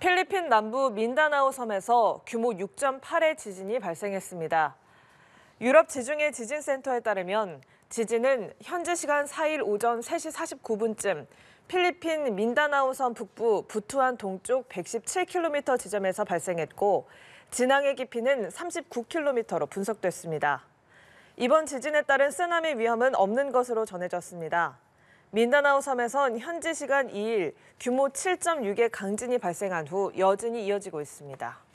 필리핀 남부 민다나오 섬에서 규모 6.8의 지진이 발생했습니다. 유럽 지중해 지진센터에 따르면 지진은 현지 시간 4일 오전 3시 49분쯤 필리핀 민다나오 섬 북부 부투안 동쪽 117km 지점에서 발생했고 진앙의 깊이는 39km로 분석됐습니다. 이번 지진에 따른 쓰나미 위험은 없는 것으로 전해졌습니다. 민다나오 섬에선 현지 시간 2일 규모 7.6의 강진이 발생한 후 여진이 이어지고 있습니다.